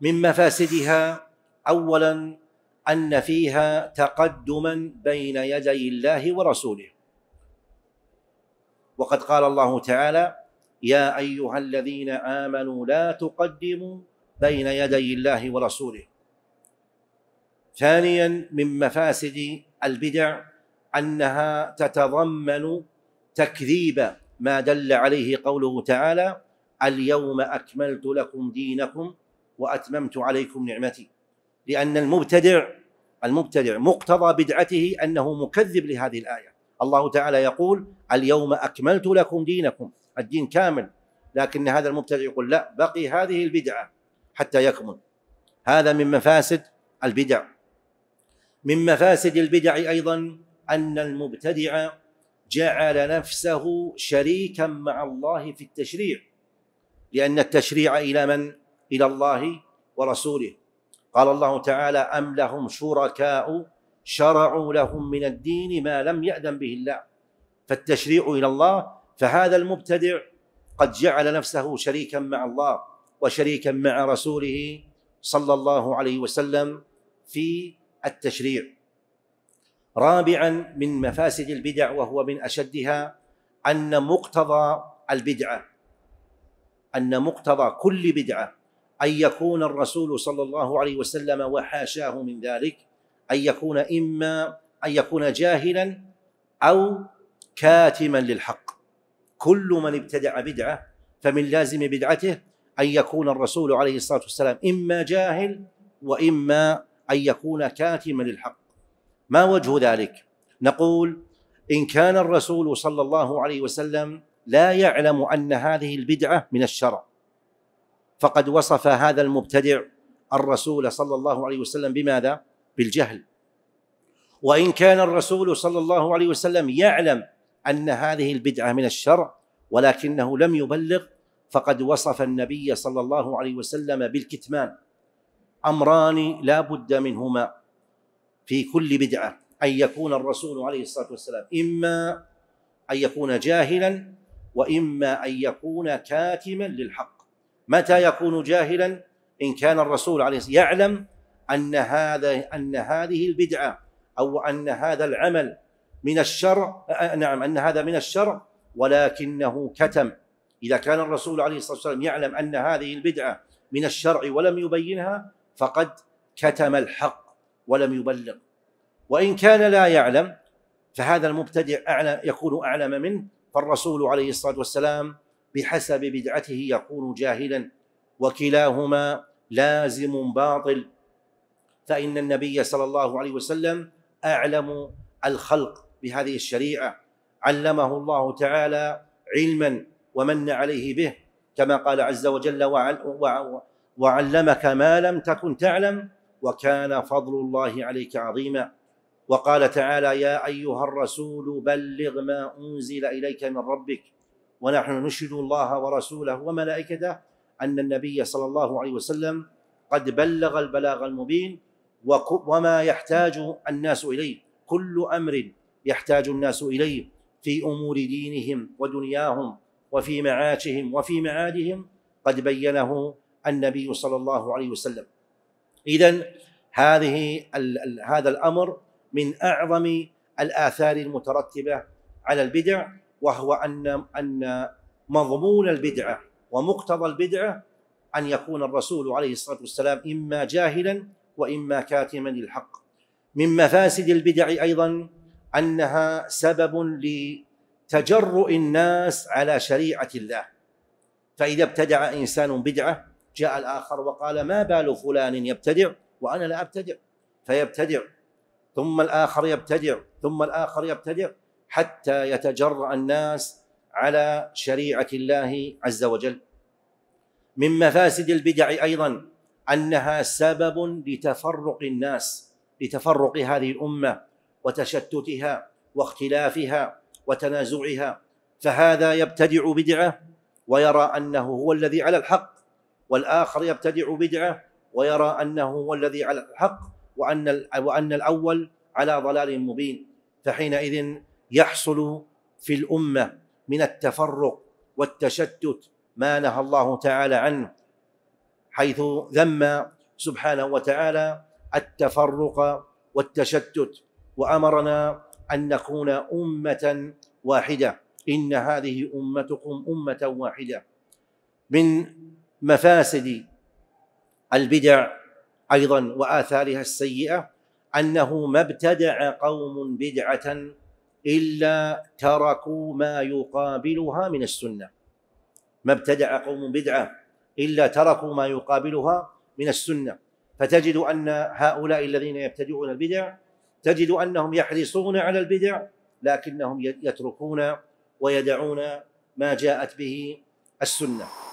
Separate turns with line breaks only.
من مفاسدها اولا ان فيها تقدما بين يدي الله ورسوله وقد قال الله تعالى يا ايها الذين امنوا لا تقدموا بين يدي الله ورسوله ثانيا من مفاسد البدع انها تتضمن تكذيب ما دل عليه قوله تعالى اليوم اكملت لكم دينكم وأتممت عليكم نعمتي لأن المبتدع المبتدع مقتضى بدعته أنه مكذب لهذه الآية الله تعالى يقول اليوم أكملت لكم دينكم الدين كامل لكن هذا المبتدع يقول لا بقي هذه البدعة حتى يكمل هذا من مفاسد البدع من مفاسد البدع أيضا أن المبتدع جعل نفسه شريكا مع الله في التشريع لأن التشريع إلى من؟ إلى الله ورسوله قال الله تعالى أم لهم شركاء شرعوا لهم من الدين ما لم يأذن به الله فالتشريع إلى الله فهذا المبتدع قد جعل نفسه شريكا مع الله وشريكا مع رسوله صلى الله عليه وسلم في التشريع رابعا من مفاسد البدع وهو من اشدها ان مقتضى البدعه ان مقتضى كل بدعه أن يكون الرسول صلى الله عليه وسلم وحاشاه من ذلك أن يكون إما أن يكون جاهلا أو كاتما للحق كل من ابتدع بدعة فمن لازم بدعته أن يكون الرسول عليه الصلاة والسلام إما جاهل وإما أن يكون كاتما للحق ما وجه ذلك؟ نقول إن كان الرسول صلى الله عليه وسلم لا يعلم أن هذه البدعة من الشرع فقد وصف هذا المبتدع الرسول صلى الله عليه وسلم بماذا؟ بالجهل وإن كان الرسول صلى الله عليه وسلم يعلم أن هذه البدعة من الشرع ولكنه لم يبلغ فقد وصف النبي صلى الله عليه وسلم بالكتمان أمران لا بد منهما في كل بدعة أن يكون الرسول عليه الصلاة والسلام إما أن يكون جاهلا وإما أن يكون كاتما للحق متى يكون جاهلا إن كان الرسول عليه الصلاة والسلام يعلم أن هذا أن هذه البدعة أو أن هذا العمل من الشرع نعم أن هذا من الشرع ولكنه كتم إذا كان الرسول عليه الصلاة والسلام يعلم أن هذه البدعة من الشرع ولم يبينها فقد كتم الحق ولم يبلغ وإن كان لا يعلم فهذا المبتدع أعلم يكون أعلم منه فالرسول عليه الصلاة والسلام بحسب بدعته يكون جاهلا وكلاهما لازم باطل فإن النبي صلى الله عليه وسلم أعلم الخلق بهذه الشريعة علمه الله تعالى علما ومن عليه به كما قال عز وجل وعلمك ما لم تكن تعلم وكان فضل الله عليك عظيما وقال تعالى يا أيها الرسول بلغ ما أنزل إليك من ربك ونحن نشهد الله ورسوله وملائكته أن النبي صلى الله عليه وسلم قد بلغ البلاغ المبين وما يحتاج الناس إليه كل أمر يحتاج الناس إليه في أمور دينهم ودنياهم وفي معاشهم وفي معادهم قد بينه النبي صلى الله عليه وسلم إذا هذه هذا الأمر من أعظم الآثار المترتبة على البدع وهو أن أن مضمون البدعة ومقتضى البدعة أن يكون الرسول عليه الصلاة والسلام إما جاهلا وإما كاتما للحق من مفاسد البدع أيضا أنها سبب لتجرؤ الناس على شريعة الله فإذا ابتدع إنسان بدعة جاء الآخر وقال ما بال فلان يبتدع وأنا لا أبتدع فيبتدع ثم الآخر يبتدع ثم الآخر يبتدع حتى يتجرأ الناس على شريعة الله عز وجل من مفاسد البدع أيضا أنها سبب لتفرق الناس لتفرق هذه الأمة وتشتتها واختلافها وتنازعها فهذا يبتدع بدعة ويرى أنه هو الذي على الحق والآخر يبتدع بدعة ويرى أنه هو الذي على الحق وأن وأن الأول على ضلال مبين فحينئذ يحصل في الامه من التفرق والتشتت ما نهى الله تعالى عنه حيث ذم سبحانه وتعالى التفرق والتشتت وامرنا ان نكون امه واحده ان هذه امتكم امه واحده من مفاسد البدع ايضا واثارها السيئه انه ما ابتدع قوم بدعه إلا تركوا ما يقابلها من السنة ما ابتدع قوم بدعة إلا تركوا ما يقابلها من السنة فتجد أن هؤلاء الذين يبتدعون البدع تجد أنهم يحرصون على البدع لكنهم يتركون ويدعون ما جاءت به السنه